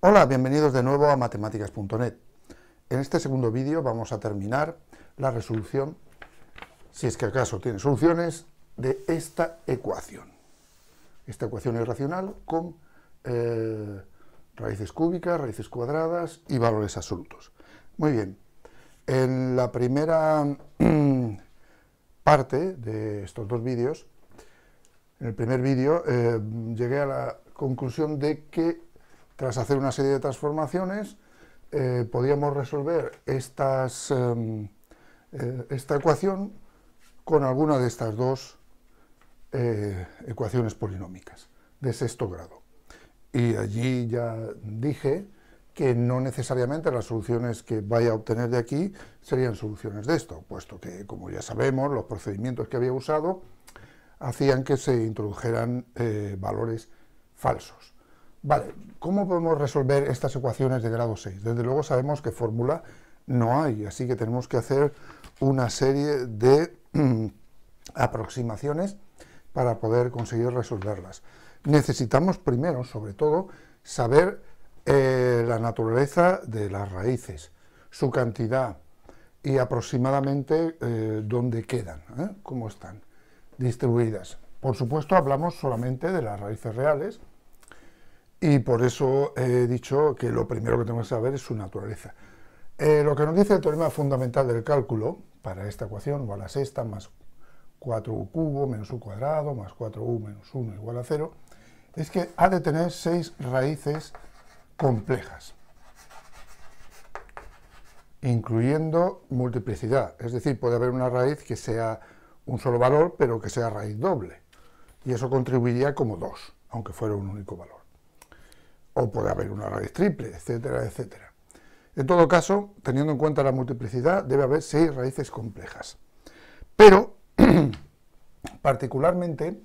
Hola, bienvenidos de nuevo a matemáticas.net. En este segundo vídeo vamos a terminar la resolución, si es que acaso tiene soluciones, de esta ecuación. Esta ecuación es racional con eh, raíces cúbicas, raíces cuadradas y valores absolutos. Muy bien, en la primera parte de estos dos vídeos, en el primer vídeo eh, llegué a la conclusión de que tras hacer una serie de transformaciones, eh, podíamos resolver em, eh, esta ecuación con alguna de estas dos eh, ecuaciones polinómicas de sexto grado. Y allí ya dije que no necesariamente las soluciones que vaya a obtener de aquí serían soluciones de esto, puesto que, como ya sabemos, los procedimientos que había usado hacían que se introdujeran valores falsos. ¿cómo podemos resolver estas ecuaciones de grado 6? Desde luego sabemos que fórmula no hay, así que tenemos que hacer una serie de mm, aproximaciones para poder conseguir resolverlas. Necesitamos primero, sobre todo, saber eh, la naturaleza de las raíces, su cantidad y aproximadamente eh, dónde quedan, ¿eh? cómo están distribuidas. Por supuesto, hablamos solamente de las raíces reales, y por eso he dicho que lo primero que tenemos que saber es su naturaleza. Eh, lo que nos dice el teorema fundamental del cálculo para esta ecuación, igual a sexta, más 4u cubo menos u cuadrado más 4u menos 1 igual a 0, es que ha de tener seis raíces complejas, incluyendo multiplicidad. Es decir, puede haber una raíz que sea un solo valor, pero que sea raíz doble. Y eso contribuiría como 2, aunque fuera un único valor o puede haber una raíz triple, etcétera, etcétera. En todo caso, teniendo en cuenta la multiplicidad, debe haber seis raíces complejas. Pero, particularmente,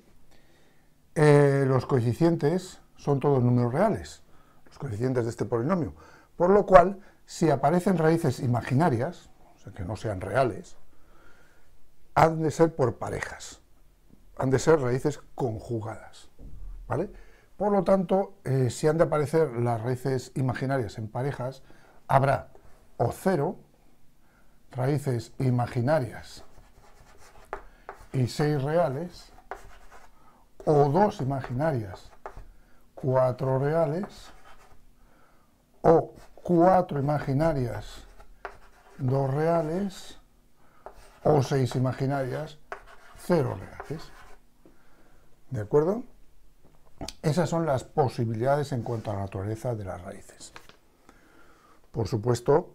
eh, los coeficientes son todos números reales, los coeficientes de este polinomio, por lo cual, si aparecen raíces imaginarias, o sea, que no sean reales, han de ser por parejas, han de ser raíces conjugadas, ¿vale? Por lo tanto, eh, si han de aparecer las raíces imaginarias en parejas, habrá o cero raíces imaginarias y seis reales, o dos imaginarias, cuatro reales, o cuatro imaginarias, dos reales, o seis imaginarias, cero reales. ¿De acuerdo? Esas son las posibilidades en cuanto a la naturaleza de las raíces. Por supuesto,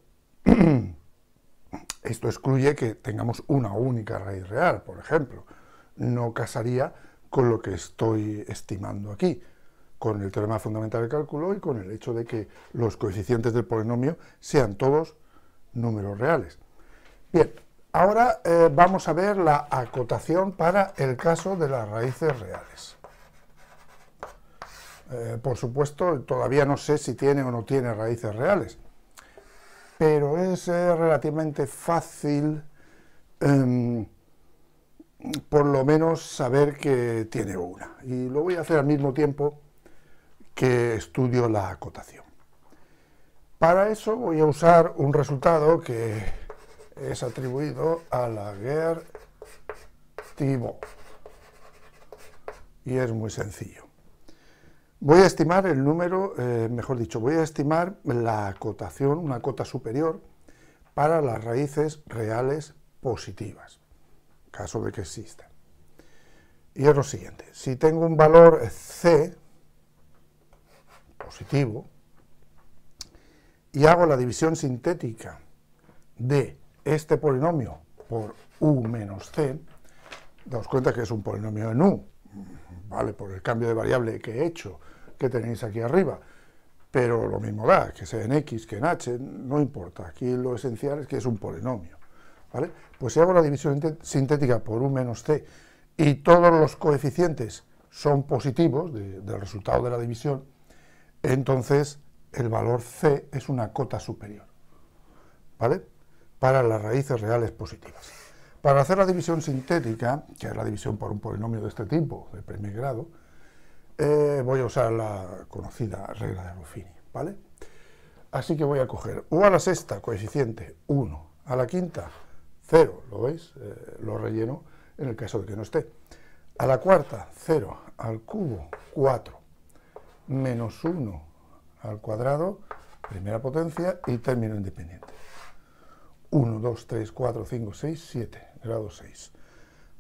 esto excluye que tengamos una única raíz real, por ejemplo. No casaría con lo que estoy estimando aquí, con el teorema fundamental del cálculo y con el hecho de que los coeficientes del polinomio sean todos números reales. Bien, ahora eh, vamos a ver la acotación para el caso de las raíces reales. Eh, por supuesto, todavía no sé si tiene o no tiene raíces reales, pero es eh, relativamente fácil, em, por lo menos, saber que tiene una. Y lo voy a hacer al mismo tiempo que estudio la acotación. Para eso voy a usar un resultado que es atribuido a la guerra Y es muy sencillo. Voy a estimar el número, eh, mejor dicho, voy a estimar la cotación, una cota superior, para las raíces reales positivas, caso de que exista. Y es lo siguiente, si tengo un valor C positivo y hago la división sintética de este polinomio por U menos C, daos cuenta que es un polinomio en U, vale, por el cambio de variable que he hecho, que tenéis aquí arriba, pero lo mismo da, que sea en x, que en h, no importa, aquí lo esencial es que es un polinomio, ¿vale? Pues si hago la división sintética por un menos c y todos los coeficientes son positivos del resultado de la división, entonces el valor c es una cota superior, ¿vale? Para las raíces reales positivas. Para hacer la división sintética, que es la división por un polinomio de este tipo, de primer grado, eh, voy a usar la conocida regla de Ruffini, ¿vale? Así que voy a coger u a la sexta, coeficiente 1, a la quinta, 0, ¿lo veis? Eh, lo relleno en el caso de que no esté. A la cuarta, 0, al cubo, 4, menos 1 al cuadrado, primera potencia y término independiente. 1, 2, 3, 4, 5, 6, 7 grado 6.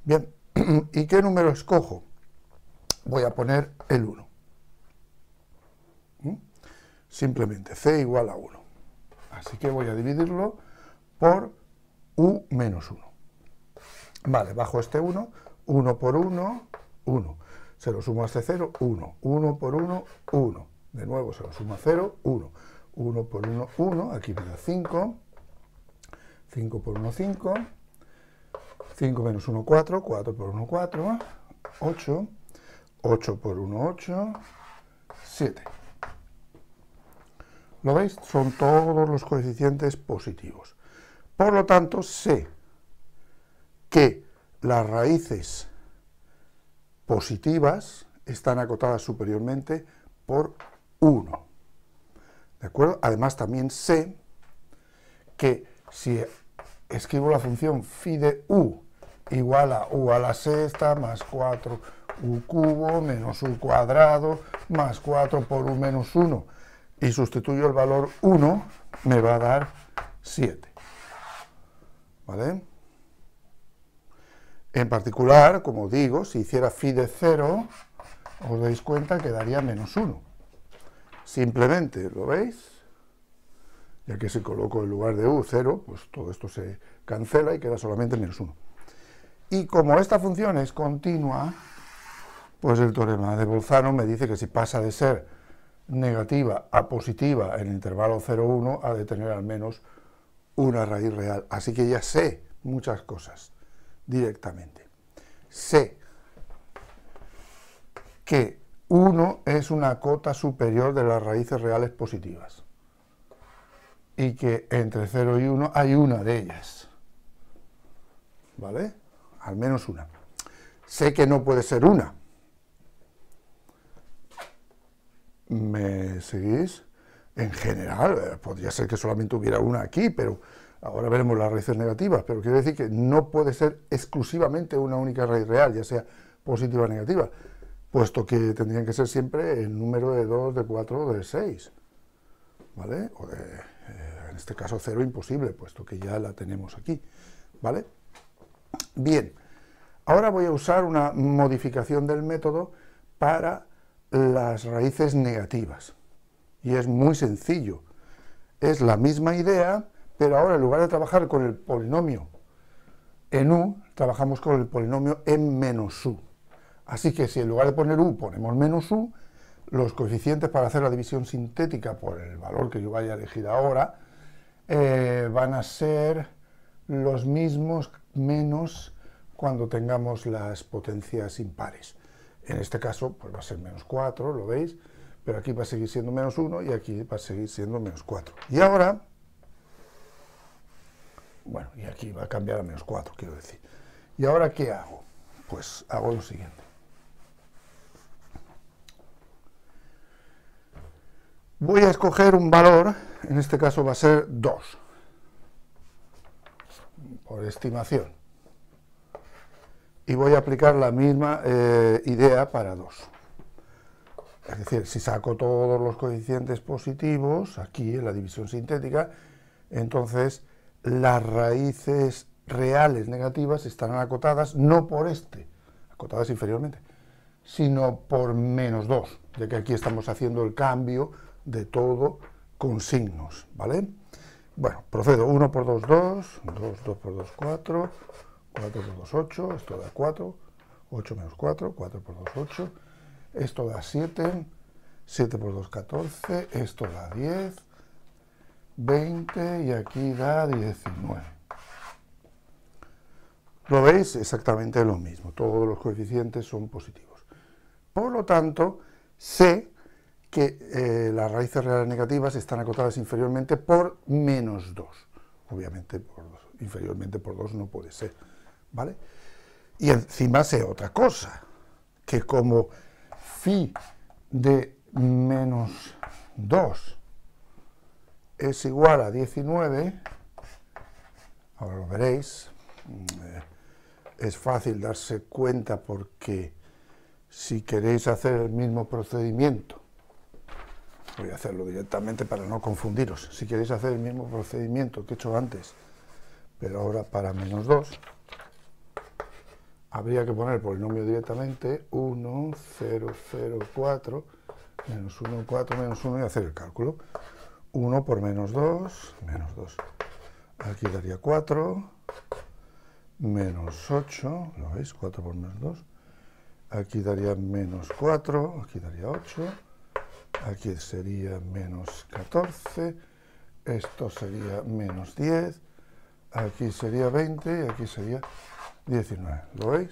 Bien, ¿y qué número escojo? Voy a poner el 1. ¿Mm? Simplemente C igual a 1. Así que voy a dividirlo por U menos 1. Vale, bajo este 1, 1 por 1, 1. Se lo sumo a este 0, 1. 1 por 1, 1. De nuevo se lo sumo a 0, 1. 1 por 1, 1. Aquí me da 5. 5 por 1, 5. 5 menos 1, 4, 4 por 1, 4, 8, 8 por 1, 8, 7. ¿Lo veis? Son todos los coeficientes positivos. Por lo tanto, sé que las raíces positivas están acotadas superiormente por 1. ¿De acuerdo? Además, también sé que si escribo la función phi de u igual a u a la sexta más 4 u cubo menos u cuadrado más 4 por u menos 1 y sustituyo el valor 1, me va a dar 7. ¿Vale? En particular, como digo, si hiciera phi de 0, os dais cuenta que daría menos 1. Simplemente, ¿lo veis? ya que si coloco en lugar de u 0, pues todo esto se cancela y queda solamente el menos 1. Y como esta función es continua, pues el teorema de Bolzano me dice que si pasa de ser negativa a positiva en el intervalo 0,1, ha de tener al menos una raíz real. Así que ya sé muchas cosas directamente. Sé que 1 es una cota superior de las raíces reales positivas y que entre 0 y 1 hay una de ellas. ¿Vale? Al menos una. Sé que no puede ser una. ¿Me seguís? En general, eh, podría ser que solamente hubiera una aquí, pero ahora veremos las raíces negativas, pero quiero decir que no puede ser exclusivamente una única raíz real, ya sea positiva o negativa, puesto que tendrían que ser siempre el número de 2, de 4 de 6, ¿vale? O de eh, en este caso cero imposible, puesto que ya la tenemos aquí, ¿vale? Bien, ahora voy a usar una modificación del método para las raíces negativas. Y es muy sencillo. Es la misma idea, pero ahora en lugar de trabajar con el polinomio en u, trabajamos con el polinomio en menos u. Así que si en lugar de poner u ponemos menos u, los coeficientes para hacer la división sintética por el valor que yo vaya a elegir ahora eh, van a ser los mismos menos cuando tengamos las potencias impares. En este caso pues va a ser menos 4, lo veis, pero aquí va a seguir siendo menos 1 y aquí va a seguir siendo menos 4. Y ahora, bueno, y aquí va a cambiar a menos 4, quiero decir. ¿Y ahora qué hago? Pues hago lo siguiente. voy a escoger un valor, en este caso va a ser 2, por estimación. Y voy a aplicar la misma eh, idea para 2. Es decir, si saco todos los coeficientes positivos, aquí en la división sintética, entonces las raíces reales negativas estarán acotadas no por este, acotadas inferiormente, sino por menos 2, ya que aquí estamos haciendo el cambio de todo con signos, ¿vale? Bueno, procedo 1 por 2, 2, 2, 2 por 2, 4, 4 por 2, 8, esto da 4, 8 menos 4, 4 por 2, 8, esto da 7, 7 por 2, 14, esto da 10, 20 y aquí da 19. Lo veis exactamente lo mismo, todos los coeficientes son positivos. Por lo tanto, sé que eh, las raíces reales negativas están acotadas inferiormente por menos 2. Obviamente, inferiormente por 2 no puede ser, ¿vale? Y encima sé otra cosa, que como phi de menos 2 es igual a 19, ahora lo veréis, mm, es fácil darse cuenta porque si queréis hacer el mismo procedimiento voy a hacerlo directamente para no confundiros. Si queréis hacer el mismo procedimiento que he hecho antes, pero ahora para menos 2, habría que poner el polinomio directamente 1, 0, 0, 4, menos 1, 4, menos 1 y hacer el cálculo. 1 por menos 2, menos 2. Aquí daría 4, menos 8, ¿lo veis? 4 por menos 2. Aquí daría menos 4, aquí daría 8 aquí sería menos 14, esto sería menos 10, aquí sería 20 y aquí sería 19. ¿Lo veis?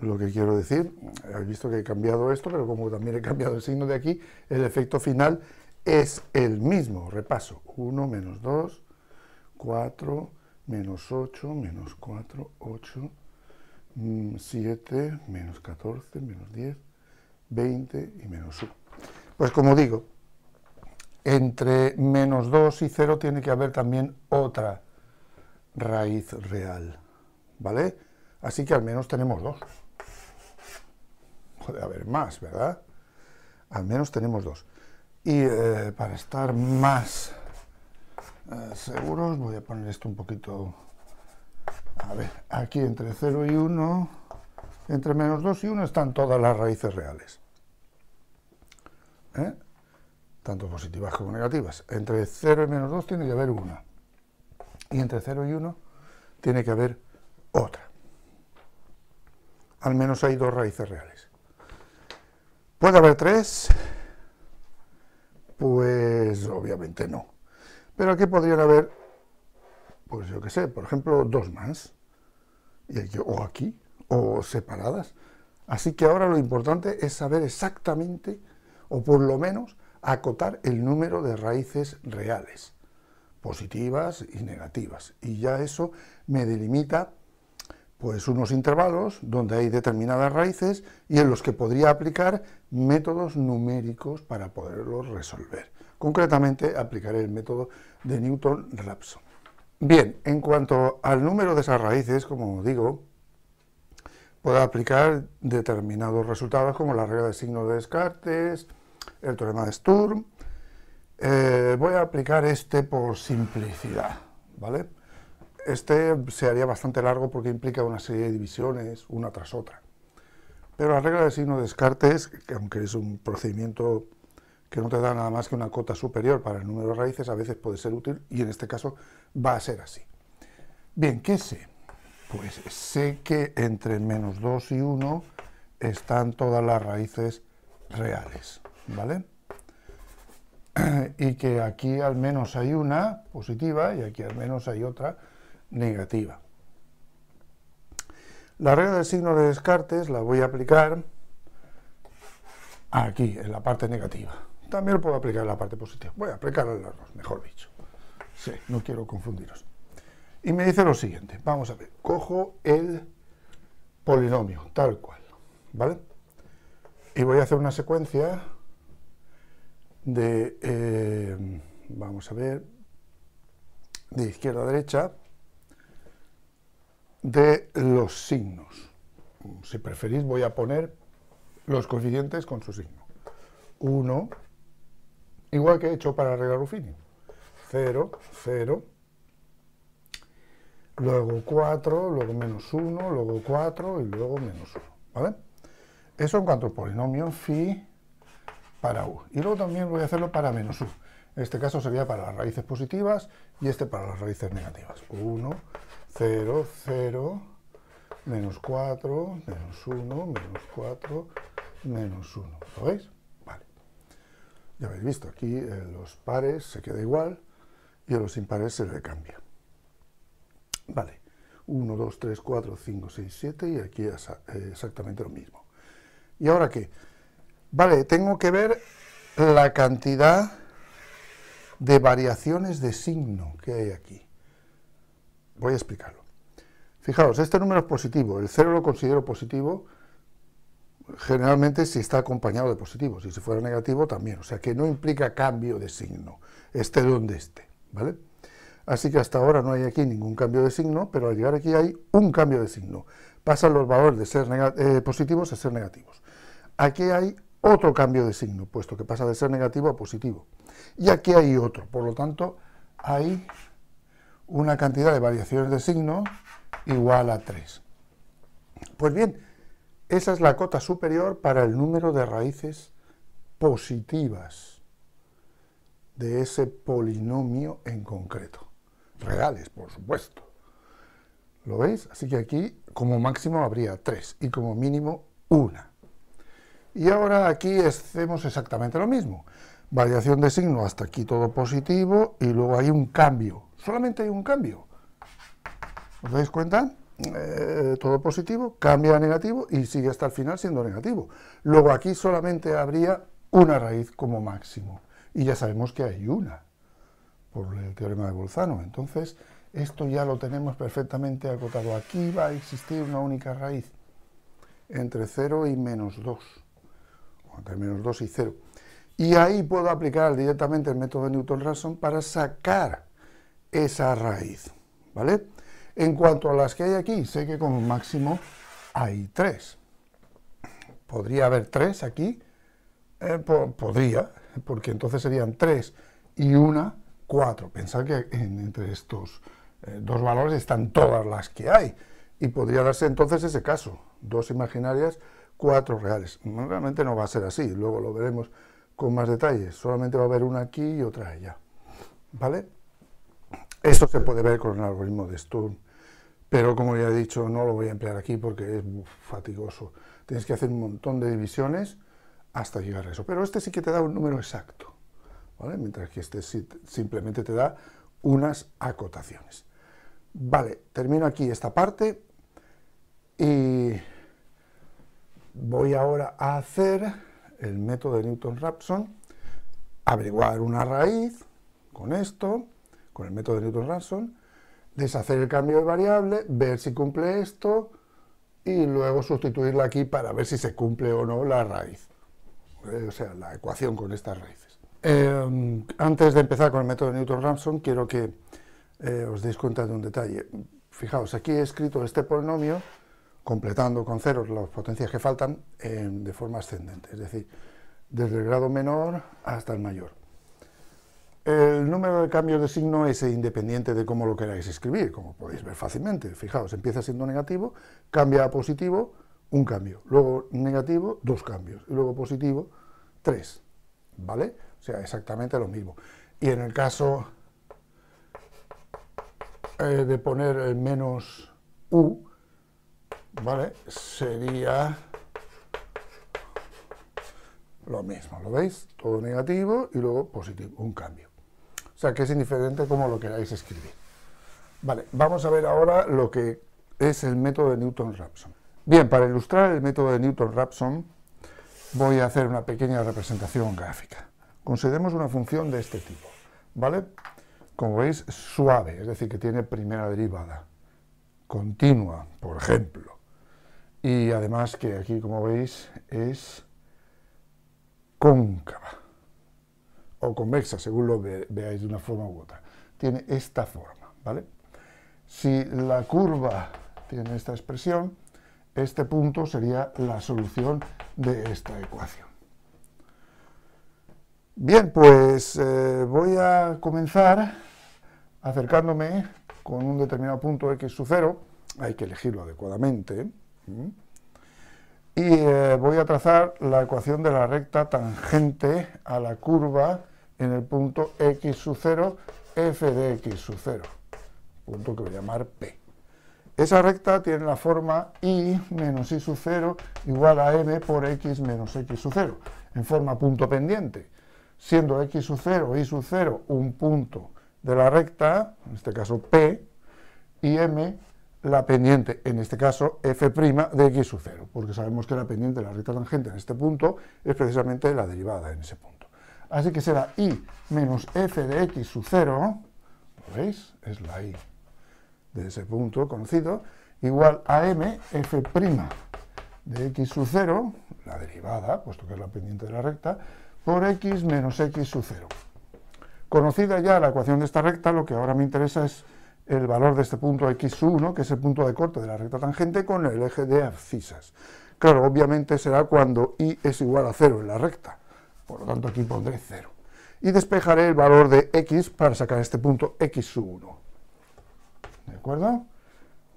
Lo que quiero decir, habéis visto que he cambiado esto, pero como también he cambiado el signo de aquí, el efecto final es el mismo. Repaso, 1 menos 2, 4, menos 8, menos 4, 8, 7, menos 14, menos 10, 20 y menos 1. Pues como digo, entre menos 2 y 0 tiene que haber también otra raíz real, ¿vale? Así que al menos tenemos 2. Puede haber más, ¿verdad? Al menos tenemos 2. Y eh, para estar más eh, seguros, voy a poner esto un poquito... A ver, aquí entre 0 y 1, entre menos 2 y 1 están todas las raíces reales. ¿eh? tanto positivas como negativas. Entre 0 y menos 2 tiene que haber una. Y entre 0 y 1 tiene que haber otra. Al menos hay dos raíces reales. ¿Puede haber tres? Pues obviamente no. Pero aquí podrían haber, pues yo qué sé, por ejemplo, dos más. o aquí, o separadas. Así que ahora lo importante es saber exactamente o por lo menos acotar el número de raíces reales, positivas y negativas. Y ya eso me delimita pues unos intervalos donde hay determinadas raíces y en los que podría aplicar métodos numéricos para poderlos resolver. Concretamente aplicaré el método de Newton-Raphson. Bien, en cuanto al número de esas raíces, como digo, puedo aplicar determinados resultados como la regla de signos de Descartes, el teorema de Sturm. Eh, voy a aplicar este por simplicidad, ¿vale? Este se haría bastante largo porque implica una serie de divisiones, una tras otra. Pero la regla de signo de Descartes, que aunque es un procedimiento que no te da nada más que una cota superior para el número de raíces, a veces puede ser útil y en este caso va a ser así. Bien, ¿qué sé? Pues sé que entre menos 2 y 1 están todas las raíces reales. ¿vale? y que aquí al menos hay una positiva y aquí al menos hay otra negativa. La regla del signo de Descartes la voy a aplicar aquí, en la parte negativa. También puedo aplicar en la parte positiva. Voy a aplicar en mejor dicho. Sí, no quiero confundiros. Y me dice lo siguiente, vamos a ver, cojo el polinomio, tal cual, ¿vale? Y voy a hacer una secuencia de, eh, vamos a ver, de izquierda a derecha, de los signos. Si preferís voy a poner los coeficientes con su signo. 1, igual que he hecho para arreglar Ruffini. 0, 0, luego 4, luego menos 1, luego 4 y luego menos 1. ¿vale? Eso en cuanto al polinomio phi para u. Y luego también voy a hacerlo para menos u. En este caso sería para las raíces positivas y este para las raíces negativas. 1, 0, 0, menos 4, menos 1, menos 4, menos 1. ¿Lo veis? Vale. Ya habéis visto, aquí eh, los pares se queda igual y a los impares se le cambia. Vale. 1, 2, 3, 4, 5, 6, 7 y aquí es eh, exactamente lo mismo. ¿Y ahora qué? Vale, tengo que ver la cantidad de variaciones de signo que hay aquí. Voy a explicarlo. Fijaos, este número es positivo, el 0 lo considero positivo generalmente si está acompañado de positivos y si fuera negativo también, o sea que no implica cambio de signo, esté donde esté, ¿vale? Así que hasta ahora no hay aquí ningún cambio de signo, pero al llegar aquí hay un cambio de signo. Pasan los valores de ser eh, positivos a ser negativos. Aquí hay otro cambio de signo, puesto que pasa de ser negativo a positivo. Y aquí hay otro, por lo tanto, hay una cantidad de variaciones de signo igual a 3. Pues bien, esa es la cota superior para el número de raíces positivas de ese polinomio en concreto. Reales, por supuesto. ¿Lo veis? Así que aquí como máximo habría 3 y como mínimo 1. Y ahora aquí hacemos exactamente lo mismo. Variación de signo, hasta aquí todo positivo, y luego hay un cambio. Solamente hay un cambio. ¿Os dais cuenta? Eh, todo positivo, cambia a negativo y sigue hasta el final siendo negativo. Luego aquí solamente habría una raíz como máximo. Y ya sabemos que hay una, por el teorema de Bolzano. Entonces, esto ya lo tenemos perfectamente acotado. Aquí va a existir una única raíz, entre 0 y menos 2 menos 2 y 0. Y ahí puedo aplicar directamente el método de Newton-Raphson para sacar esa raíz, ¿vale? En cuanto a las que hay aquí, sé que como máximo hay 3. Podría haber 3 aquí, eh, podría, porque entonces serían 3 y 1, 4. Pensad que entre estos eh, dos valores están todas las que hay, y podría darse entonces ese caso, dos imaginarias cuatro reales. realmente no va a ser así, luego lo veremos con más detalles. Solamente va a haber una aquí y otra allá. ¿Vale? Esto se puede ver con un algoritmo de Sturm, pero como ya he dicho, no lo voy a emplear aquí porque es fatigoso. Tienes que hacer un montón de divisiones hasta llegar a eso. Pero este sí que te da un número exacto, ¿vale? Mientras que este simplemente te da unas acotaciones. Vale, termino aquí esta parte y voy ahora a hacer el método de Newton-Raphson, averiguar una raíz con esto, con el método de Newton-Raphson, deshacer el cambio de variable, ver si cumple esto y luego sustituirla aquí para ver si se cumple o no la raíz, eh, o sea, la ecuación con estas raíces. Eh, antes de empezar con el método de Newton-Raphson, quiero que eh, os deis cuenta de un detalle. Fijaos, aquí he escrito este polinomio completando con ceros las potencias que faltan eh, de forma ascendente, es decir, desde el grado menor hasta el mayor. El número de cambios de signo es independiente de cómo lo queráis escribir, como podéis ver fácilmente. Fijaos, empieza siendo negativo, cambia a positivo, un cambio, luego negativo, dos cambios, y luego positivo, tres, ¿vale? O sea, exactamente lo mismo. Y en el caso eh, de poner el eh, menos u, ¿vale? Sería lo mismo, ¿lo veis? Todo negativo y luego positivo, un cambio. O sea que es indiferente como lo queráis escribir. Vale, vamos a ver ahora lo que es el método de Newton-Raphson. Bien, para ilustrar el método de Newton-Raphson voy a hacer una pequeña representación gráfica. Consideremos una función de este tipo, ¿vale? Como veis, suave, es decir, que tiene primera derivada, continua, por ejemplo y además que aquí como veis es cóncava o convexa según lo veáis de una forma u otra tiene esta forma vale si la curva tiene esta expresión este punto sería la solución de esta ecuación bien pues eh, voy a comenzar acercándome con un determinado punto x0 hay que elegirlo adecuadamente y eh, voy a trazar la ecuación de la recta tangente a la curva en el punto x sub 0, f de x sub 0, punto que voy a llamar P. Esa recta tiene la forma y menos y sub 0 igual a m por x menos x sub 0, en forma punto pendiente, siendo x sub 0, y sub 0 un punto de la recta, en este caso P, y m la pendiente, en este caso f' de x sub 0, porque sabemos que la pendiente de la recta tangente en este punto es precisamente la derivada en ese punto. Así que será y menos f de x sub 0, ¿lo veis? Es la y de ese punto conocido, igual a m f' de x sub 0, la derivada, puesto que es la pendiente de la recta, por x menos x sub 0. Conocida ya la ecuación de esta recta, lo que ahora me interesa es el valor de este punto x1, que es el punto de corte de la recta tangente, con el eje de abscisas. Claro, obviamente será cuando y es igual a 0 en la recta, por lo tanto aquí pondré 0. Y despejaré el valor de x para sacar este punto x1. ¿De acuerdo?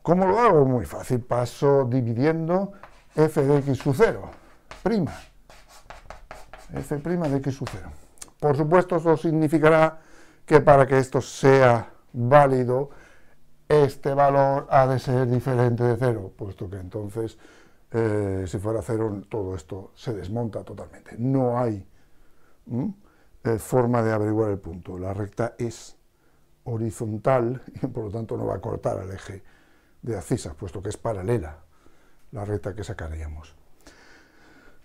¿Cómo lo hago? Muy fácil, paso dividiendo f de x sub 0, prima, f prima de x sub 0. Por supuesto, eso significará que para que esto sea válido, este valor ha de ser diferente de 0, puesto que entonces, eh, si fuera cero, todo esto se desmonta totalmente. No hay eh, forma de averiguar el punto. La recta es horizontal y por lo tanto no va a cortar al eje de abscisas, puesto que es paralela la recta que sacaríamos.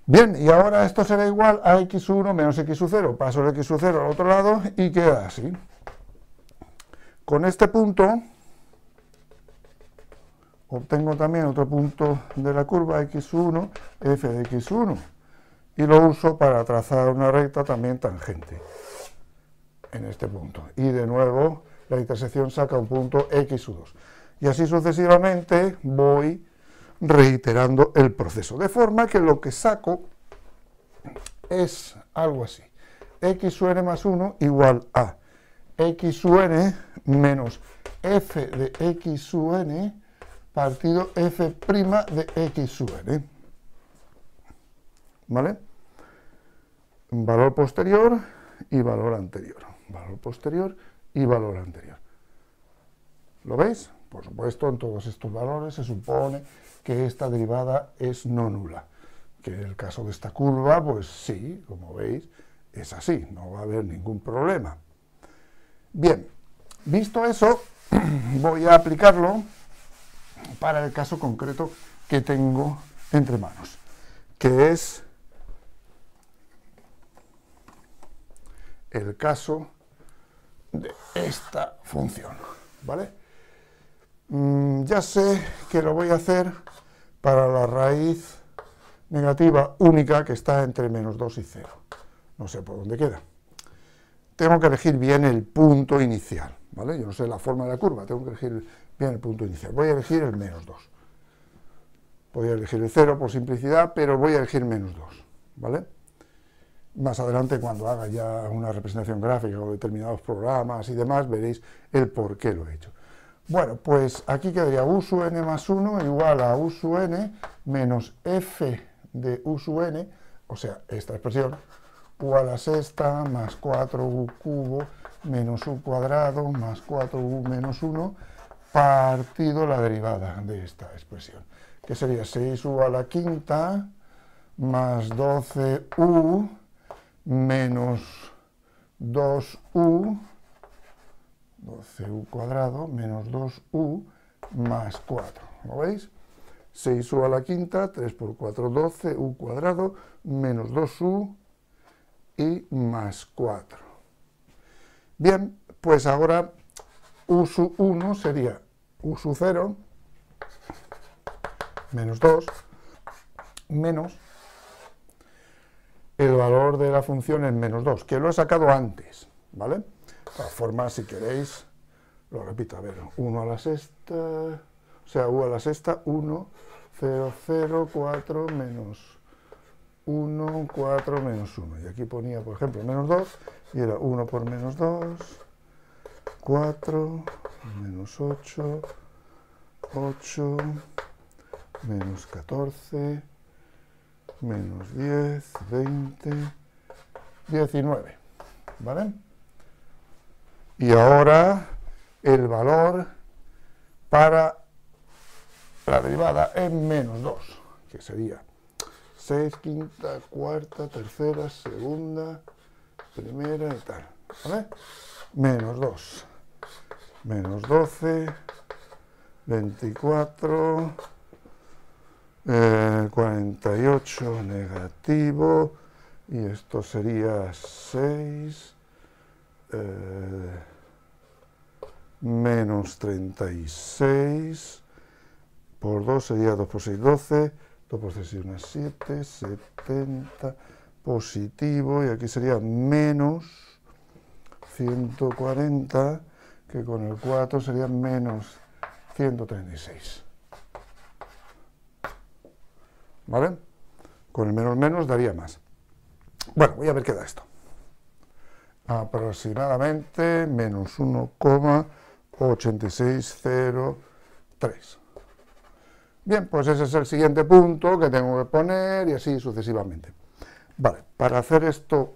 Bien, y ahora esto será igual a x1 menos x0. Paso el x0 al otro lado y queda así. Con este punto obtengo también otro punto de la curva x1, f de x1, y lo uso para trazar una recta también tangente en este punto. Y de nuevo la intersección saca un punto x2. Y así sucesivamente voy reiterando el proceso, de forma que lo que saco es algo así. x más 1 igual a x menos f de x partido f' de x ¿Vale? Valor posterior y valor anterior. Valor posterior y valor anterior. ¿Lo veis? Por supuesto, en todos estos valores se supone que esta derivada es no nula. Que en el caso de esta curva, pues sí, como veis, es así, no va a haber ningún problema. Bien, visto eso, voy a aplicarlo para el caso concreto que tengo entre manos, que es el caso de esta función, ¿vale? Mm, ya sé que lo voy a hacer para la raíz negativa única que está entre menos 2 y 0. No sé por dónde queda tengo que elegir bien el punto inicial, ¿vale? Yo no sé la forma de la curva, tengo que elegir bien el punto inicial. Voy a elegir el menos 2. Podría elegir el 0 por simplicidad, pero voy a elegir menos 2, ¿vale? Más adelante, cuando haga ya una representación gráfica o determinados programas y demás, veréis el por qué lo he hecho. Bueno, pues aquí quedaría u sub n más 1 igual a u sub n menos f de u sub n, o sea, esta expresión, u a la sexta más 4u cubo menos u cuadrado más 4u menos 1 partido la derivada de esta expresión, que sería 6u a la quinta más 12u menos 2u, 12u cuadrado menos 2u más 4, ¿lo veis? 6u a la quinta, 3 por 4, 12, u cuadrado, menos 2u, y más 4. Bien, pues ahora u sub 1 sería u sub 0 menos 2 menos el valor de la función en menos 2, que lo he sacado antes, ¿vale? De forma, si queréis, lo repito, a ver, 1 a la sexta, o sea, u a la sexta, 1, 0, 0, 4, menos 1, 4, menos 1. Y aquí ponía, por ejemplo, menos 2, y era 1 por menos 2, 4, menos 8, 8, menos 14, menos 10, 20, 19. ¿Vale? Y ahora el valor para la derivada es menos 2, que sería 6, quinta, cuarta, tercera, segunda, primera y tal. ¿Vale? Menos 2. Menos 12, 24, eh, 48 negativo. Y esto sería 6, eh, menos 36, por 2 sería 2 por 6, 12 2 por 3 7, 70, positivo, y aquí sería menos 140, que con el 4 sería menos 136. ¿Vale? Con el menos menos daría más. Bueno, voy a ver qué da esto. Aproximadamente menos 1,8603. Bien, pues ese es el siguiente punto que tengo que poner y así sucesivamente. Vale, para hacer esto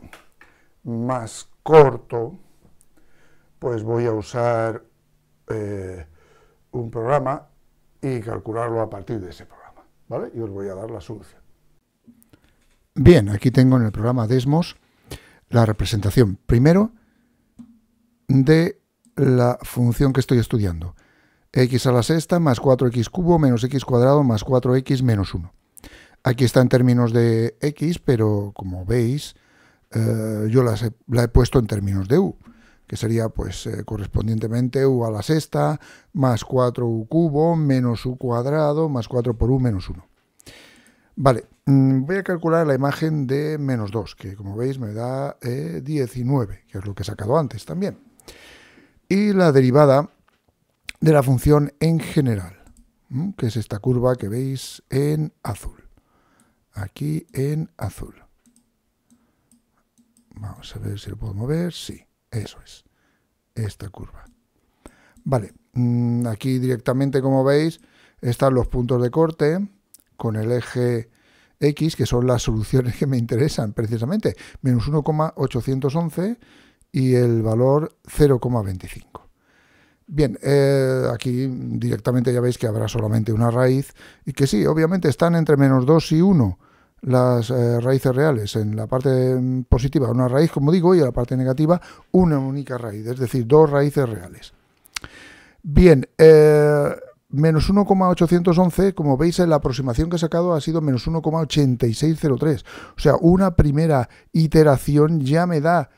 más corto, pues voy a usar eh, un programa y calcularlo a partir de ese programa, ¿vale? Y os voy a dar la solución. Bien, aquí tengo en el programa Desmos la representación, primero, de la función que estoy estudiando x a la sexta más 4x cubo menos x cuadrado más 4x menos 1. Aquí está en términos de x, pero como veis, eh, yo la he puesto en términos de u, que sería pues eh, correspondientemente u a la sexta más 4u cubo menos u cuadrado más 4 por u menos 1. Vale, mm, voy a calcular la imagen de menos 2, que como veis me da 19, eh, que es lo que he sacado antes también. Y la derivada de la función en general, que es esta curva que veis en azul. Aquí en azul. Vamos a ver si lo puedo mover. Sí, eso es. Esta curva. Vale, mm, aquí directamente, como veis, están los puntos de corte con el eje X, que son las soluciones que me interesan precisamente. Menos 1,811 y el valor 0,25. Bien, eh, aquí directamente ya veis que habrá solamente una raíz y que sí, obviamente están entre menos 2 y 1 las eh, raíces reales. En la parte mm, positiva una raíz, como digo, y en la parte negativa una única raíz, es decir, dos raíces reales. Bien, eh, menos 1,811, como veis en la aproximación que he sacado ha sido menos 1,8603. O sea, una primera iteración ya me da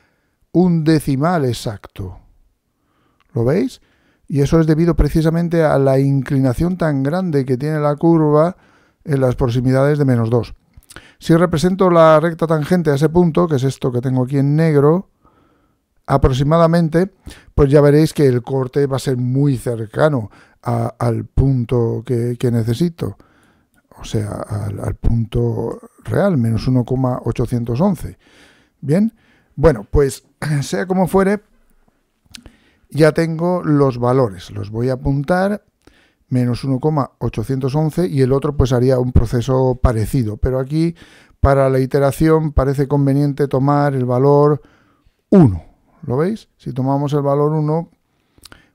un decimal exacto. ¿Lo veis? Y eso es debido precisamente a la inclinación tan grande que tiene la curva en las proximidades de menos 2. Si represento la recta tangente a ese punto, que es esto que tengo aquí en negro, aproximadamente, pues ya veréis que el corte va a ser muy cercano al punto que, necesito, o sea, al, al punto real, menos 1,811. Bien, bueno, pues sea como fuere, ya tengo los valores, los voy a apuntar, menos 1,811 y el otro pues haría un proceso parecido, pero aquí para la iteración parece conveniente tomar el valor 1, ¿lo veis? Si tomamos el valor 1,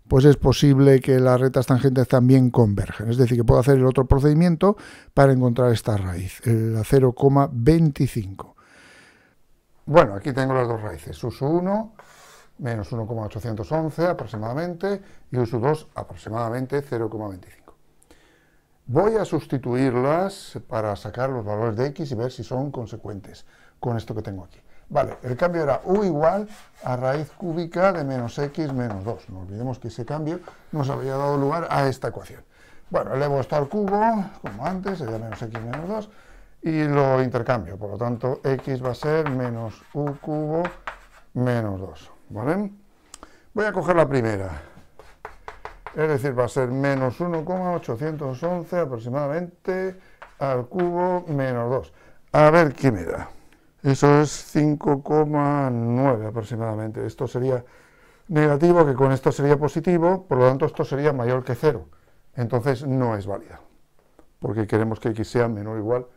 pues es posible que las rectas tangentes también convergen, es decir, que puedo hacer el otro procedimiento para encontrar esta raíz, la 0,25. Bueno, aquí tengo las dos raíces, uso 1 menos 1,811 aproximadamente y u 2 aproximadamente 0,25. Voy a sustituirlas para sacar los valores de x y ver si son consecuentes con esto que tengo aquí. Vale, el cambio era u igual a raíz cúbica de menos x menos 2. No olvidemos que ese cambio nos había dado lugar a esta ecuación. Bueno, elevo esto al cubo, como antes, sería menos x menos 2, y lo intercambio. Por lo tanto, x va a ser menos u cubo menos 2. Voy a coger la primera, es decir, va a ser menos 1,811 aproximadamente al cubo menos 2. A ver qué me da. Eso es 5,9 aproximadamente. Esto sería negativo, que con esto sería positivo, por lo tanto esto sería mayor que 0. Entonces no es válido, porque queremos que x sea menor o igual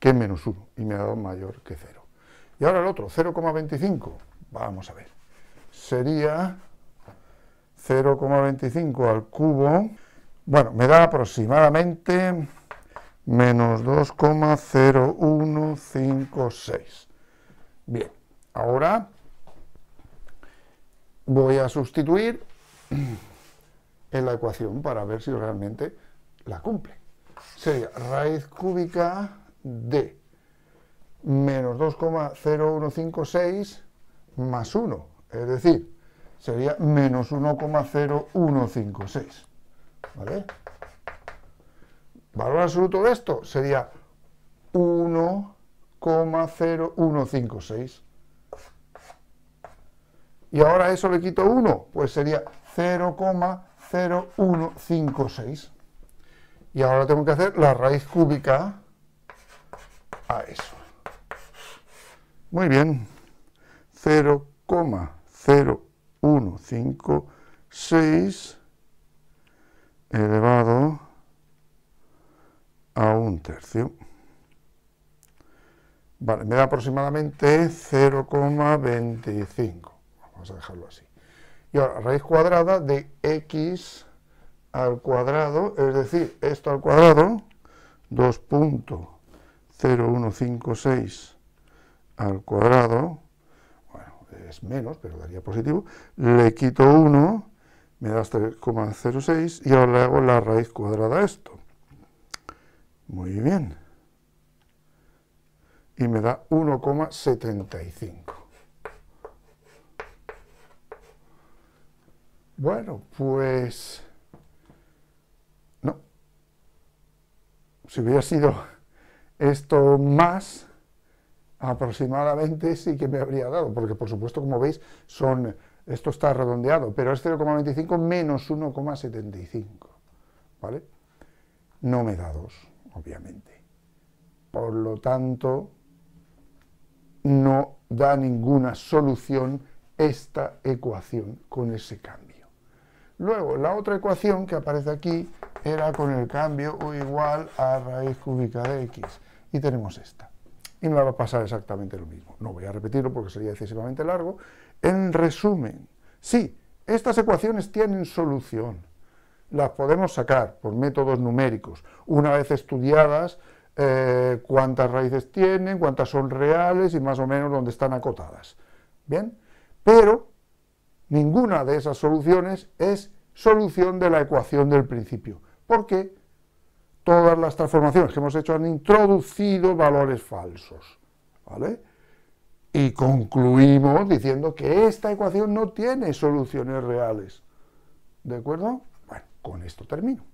que menos 1, y me ha dado mayor que 0. Y ahora el otro, 0,25. Vamos a ver sería 0,25 al cubo, bueno, me da aproximadamente menos 2,0156. Bien, ahora voy a sustituir en la ecuación para ver si realmente la cumple. Sería raíz cúbica de menos 2,0156 más 1 es decir, sería menos 1,0156. ¿Vale? Valor absoluto de esto sería 1,0156. Y ahora a eso le quito 1, pues sería 0,0156. Y ahora tengo que hacer la raíz cúbica a eso. Muy bien, 0, 0, 1, 5, 6 elevado a un tercio. Vale, me da aproximadamente 0,25. Vamos a dejarlo así. Y ahora, raíz cuadrada de x al cuadrado, es decir, esto al cuadrado, 2.0156 al cuadrado, es menos, pero daría positivo, le quito 1, me da 3,06 y ahora le hago la raíz cuadrada a esto. Muy bien. Y me da 1,75. Bueno, pues... No. Si hubiera sido esto más aproximadamente sí que me habría dado, porque por supuesto, como veis, son, esto está redondeado, pero es 0,25 menos 1,75, ¿vale? No me da 2, obviamente. Por lo tanto, no da ninguna solución esta ecuación con ese cambio. Luego, la otra ecuación que aparece aquí era con el cambio U igual a raíz cúbica de x. Y tenemos esta y me va a pasar exactamente lo mismo. No voy a repetirlo porque sería excesivamente largo. En resumen, sí, estas ecuaciones tienen solución. Las podemos sacar por métodos numéricos. Una vez estudiadas, eh, cuántas raíces tienen, cuántas son reales y más o menos dónde están acotadas. ¿Bien? Pero ninguna de esas soluciones es solución de la ecuación del principio. ¿Por qué? todas las transformaciones que hemos hecho han introducido valores falsos. ¿Vale? Y concluimos diciendo que esta ecuación no tiene soluciones reales. ¿De acuerdo? Bueno, con esto termino.